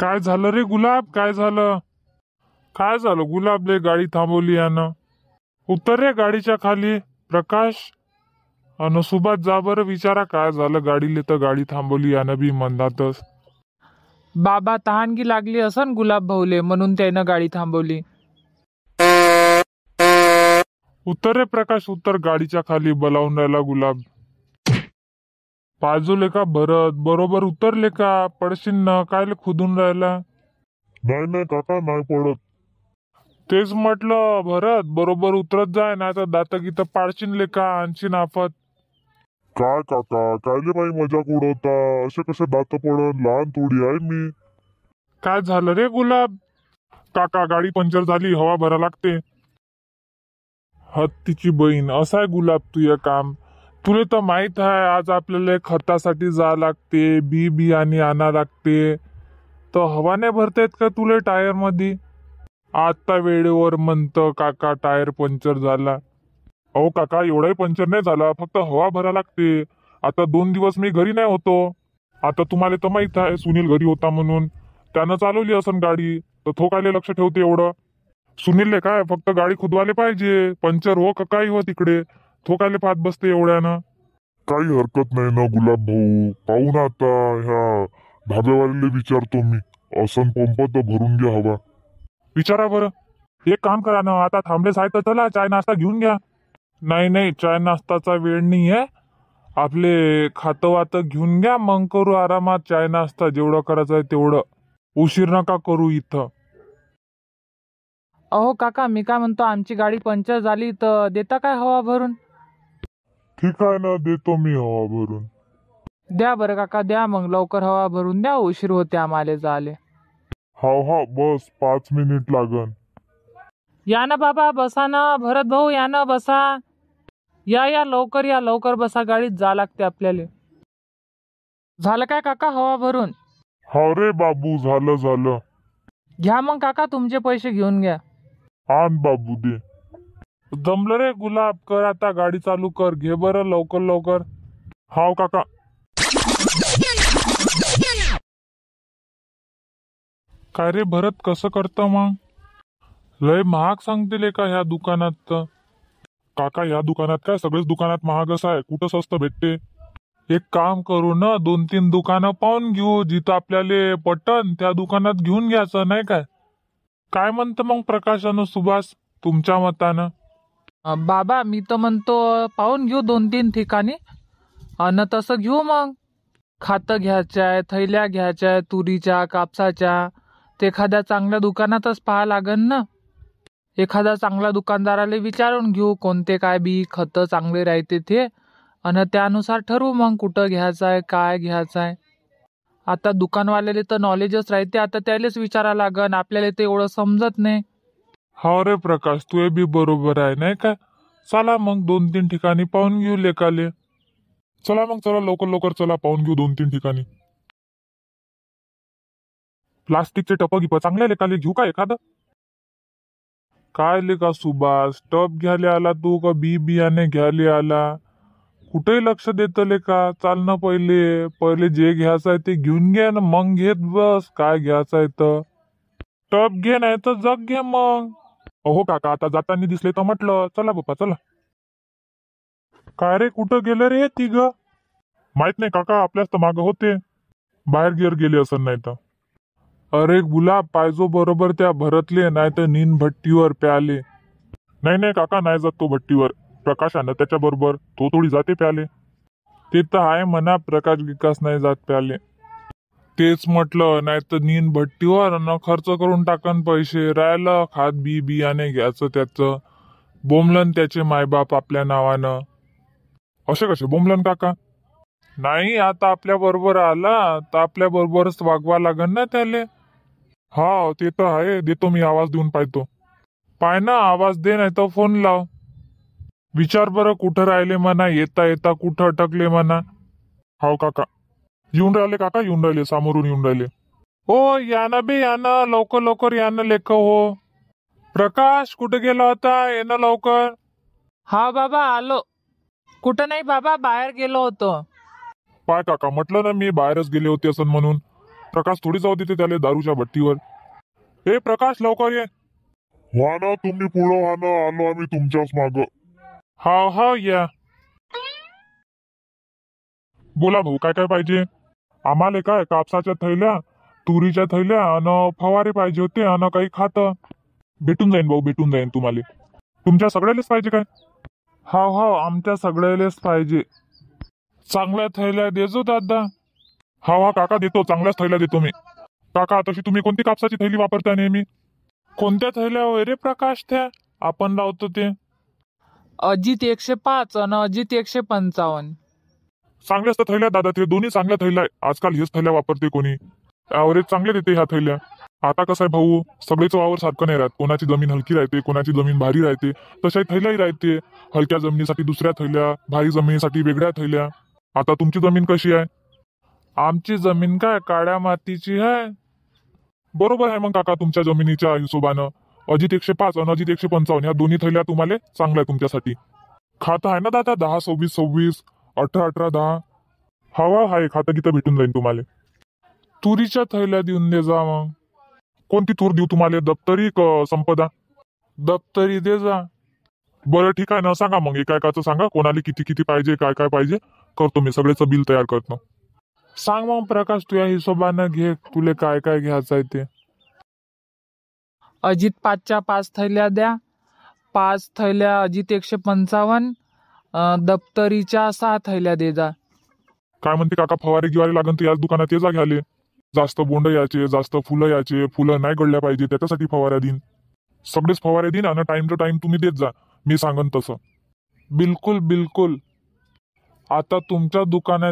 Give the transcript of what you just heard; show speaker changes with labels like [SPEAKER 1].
[SPEAKER 1] काय झालं रे गुलाब काय झालं काय झालं गुलाबले गाडी थांबवली यानं उतर रे गाडीच्या खाली प्रकाश अन सुभाष जा बरं विचारा काय झालं
[SPEAKER 2] गाडीले तर गाडी
[SPEAKER 1] थांबवली यानं बी म्हणतातच
[SPEAKER 2] बाबा तहानगी लागली असन गुलाब भाऊले म्हणून त्यानं गाडी थांबवली
[SPEAKER 1] उतर रे प्रकाश उत्तर गाडीच्या खाली बलावून राहिला गुलाब पाजूले का भरत बरोबर उतरले का पडशील ना कायले खुदून राहिला नाही नाही काका नाही पडत तेच म्हटलं भरत बरोबर उतरत जाय ना तर दात गीत पाडशील का आणशी नाफत काय काका कायले बाई मजाक उडवता असे कसे दात पडत लहान थोडी आहे मी काय झालं रे गुलाब काका गाडी पंचर झाली हवा भरा लागते हत्तीची बहीण असाय गुलाब तुझं काम तुला तर माहीत आहे आज आपल्याला खतासाठी जा लागते बी बियाणे आणा लागते तर हवा नाही भरतायत का तुला मध्ये आता वेळेवर म्हणतं काका टायर पंक्चर झाला अहो काका एवढाही पंक्चर नाही झाला फक्त हवा भरा लागते आता दोन दिवस मी घरी नाही होतो आता तुम्हाला तर माहित आहे सुनील घरी होता म्हणून त्यानं चालवली असन गाडी तर थो काय लक्ष ठेवते एवढं सुनीलले काय फक्त गाडी खुदवाले पाहिजे पंक्चर हो का हो तिकडे थोकाले पाहत बसते एवढ्यानं काही हरकत नाही ना गुलाब भाऊ पाहू ना आता ह्या ढाब्यावाले विचारतो मी असं पंप तर भरून घ्या हवा विचारा बर एक काम करा ना आता थांबले साहेब तर चला चाय नाश्ता घेऊन घ्या नाही नाही चाय नाश्ताचा वेळ नाही आहे आपले खातं वात घेऊन घ्या मग करू आरामात चाय नाश्ता जेवढं करायचं आहे तेवढं उशीर नका करू इथं
[SPEAKER 2] अहो काका मी काय म्हणतो आमची गाडी पंक्चर झाली तर देता काय हवा भरून
[SPEAKER 1] ठीक आहे ना देतो मी हवा भरून
[SPEAKER 2] द्या बरं काका द्या मग लवकर हवा भरून द्या उशीर होते आम्हाला जाले
[SPEAKER 1] हा हा बस पाच मिनिट लागन
[SPEAKER 2] या ना बाबा बसा ना भरत भाऊ या ना बसा या या लवकर या लवकर बसा गाडीत जा लागते आपल्याला झालं काय काका हवा भरून
[SPEAKER 1] हा रे बाबू झालं झालं
[SPEAKER 2] घ्या मग काका तुमचे पैसे घेऊन घ्या
[SPEAKER 1] आण बाबू दे जमलं रे गुलाब कर आता गाडी चालू कर घे बरं लवकर लवकर हाव काका काय रे भरत कसं करतं मग लय महाग सांगतील का ह्या दुकानात तर काका ह्या दुकानात काय सगळेच दुकानात महागच आहे कुठं स्वस्त भेटते एक काम करू ना दोन तीन दुकानं पाहून घेऊ जिथं आपल्याले पटन त्या दुकानात घेऊन घ्यायचं नाही काय काय म्हणतं मग प्रकाश सुभाष तुमच्या मतानं
[SPEAKER 2] बाबा मी तर म्हणतो पाहून घेऊ दोन तीन ठिकाणी अन तसं घेऊ मग खातं घ्यायचं आहे थैल्या घ्यायच्या आहे तुरीच्या कापसाच्या ते एखाद्या चांगल्या दुकानातच पाहा लागन ना एखाद्या चांगल्या दुकानदाराला विचारून घेऊ कोणते काय बी खतं चांगले राहते ते आणि त्यानुसार ठरवू मग कुठं घ्यायचं आहे काय घ्यायचं आहे आता दुकानवाल्याला तर नॉलेजच राहते आता त्यालाच विचारा लागन आपल्याला ते एवढं समजत नाही
[SPEAKER 1] हा रे प्रकाश तू बी बरोबर आहे नाही का चला मग दोन तीन ठिकाणी पाहून घेऊ लेकाले
[SPEAKER 2] चला मग चला लवकर लवकर
[SPEAKER 1] चला पाहून घेऊ दोन तीन ठिकाणी प्लास्टिकचे टप गिप चांगल्या लेकाले घेऊ का एखादं काय का सुभाष टप घ्यायला आला तू का बी बियाणे घ्यायला आला कुठेही लक्ष देत का चाल ना पहिले पहिले जे घ्यायचं आहे ते घेऊन घे ना मग घेत बस काय घ्यायचं आहे तर टप घे नाही तर जग घे मग अहो काका आता जातानी दिसले तर म्हटलं चला बप्पा चला काय रे कुठं गेलं रे तिघ माहित नाही काका आपल्याच तर माग होते बाहेर गेर गेले असं नाही तर अरे गुलाब पायजो बरोबर त्या भरतले नाही तर नीन भट्टीवर प्याले नाही नाही काका नाही जात तो भट्टीवर प्रकाश त्याच्या त्याच्याबरोबर तो थोडी जाते प्याले ते तर आहे म्हणा प्रकाश विकास नाही जात प्याले तेच म्हटलं नाही तर नीन भट्टीवर न खर्च करून टाकन पैसे राहिलं खात बी बियाणे घ्यायचं त्याचं बोमलन त्याचे मायबाप आपल्या नावानं असे कसे बोमलन काका नाही आता आपल्या बरोबर आला तर आपल्या बरोबरच वागवा लागन ना त्याले हा ते तर आहे देतो मी आवाज देऊन पाहतो पाय ना आवाज दे नाही तर फोन लाव विचार बरं कुठं राहिले म्हणा येता येता कुठं अटकले म्हणा हाव काका येऊन राहिले काका येऊन राहिले सामोरून येऊन राहिले हो या ना बे याना लवकर
[SPEAKER 2] लवकर यानं लेख हो प्रकाश कुठे गेला होता ये ना लवकर हा बाबा आलो कुठं नाही बाबा बाहेर गेलो होतो पाय
[SPEAKER 1] काका म्हटलं ना मी बाहेरच गेले होते असं म्हणून प्रकाश थोडी जाऊ देते त्याला दारूच्या भट्टीवर हे प्रकाश लवकर ये व्हा ना तुम्ही पुढं व्हा आलो आम्ही तुमच्याच माग हा हा या बोला भाऊ काय काय पाहिजे आम्हाला काय कापसाच्या थैल्या तुरीच्या थैल्या अन फवारे पाहिजे होते आणि काही खात भेटून जाईन भाऊ भेटून जाईन तुम्हाला तुमच्या सगळ्यालाच पाहिजे काय हा हा आमच्या सगळ्यालाच पाहिजे चांगल्या थैल्या देजो दादा हा हा काका देतो चांगल्याच थैल्या देतो मी काका तशी तुम्ही कोणती कापसाची थैली
[SPEAKER 2] वापरता नेहमी कोणत्या थैल्या रे प्रकाश त्या आपण लावतो ते अजित एकशे पाच आणि अजित एकशे पंचावन्न चांगल्याच तर थैल्या दादा ते
[SPEAKER 1] दोन्ही चांगल्या थैल्या आजकाल हेच थैल्या वापरते कोणी ऍव्हरेज चांगले देते ह्या थैल्या आता कसं आहे भाऊ सगळेच वावर सारखं नाही राहत कोणाची जमीन हलकी राहते कोणाची जमीन भारी राहते तशाही थैल्याही राहते हलक्या जमिनीसाठी दुसऱ्या थैल्या भारी जमिनीसाठी वेगळ्या थैल्या आता तुमची जमीन कशी आहे आमची जमीन काय काळ्या मातीची आहे बरोबर आहे मग काका तुमच्या जमिनीच्या हिशोबानं अजित एकशे पाच आणि अजित एकशे पंचावन्न ह्या दोन्ही थैल्या तुम्हाला चांगल्या तुमच्यासाठी खातं आहे ना दादा दहा सव्वीस सव्वीस अठरा अठरा दहा हवा हा एक गीता भेटून जाईल तुम्हाला तुरीच्या थैल्या देऊन दे जा मग कोणती तूर देऊ तुम्हाला दप्तरी संपदा दप्तरी दे जा बरं ठीक आहे ना सांगा मग एका एकाचं सांगा कोणाला किती किती पाहिजे काय काय पाहिजे करतो मी सगळ्याचं बिल तयार करतो
[SPEAKER 2] सांग मग प्रकाश तुझ्या हिशोबानं घे तुले काय काय घ्यायचं आहे ते अजित पाचच्या पाच थैल्या द्या पाच थैल्या अजित एकशे पंचावन्न दप्तरीच्या सहा थैल्या दे जा काय म्हणते काका
[SPEAKER 1] फवारे गिवारी लागन तर याच दुकानात ये जा घ्याले जास्त बोंड याचे जास्त फुलं याचे फुलं नाही गळल्या पाहिजे त्याच्यासाठी फवारा देईन सगळेच फवारे देईन आणि टाइम टू टाइम तुम्ही देत जा मी सांगन तसं बिलकुल बिलकुल आता तुमच्या दुकानात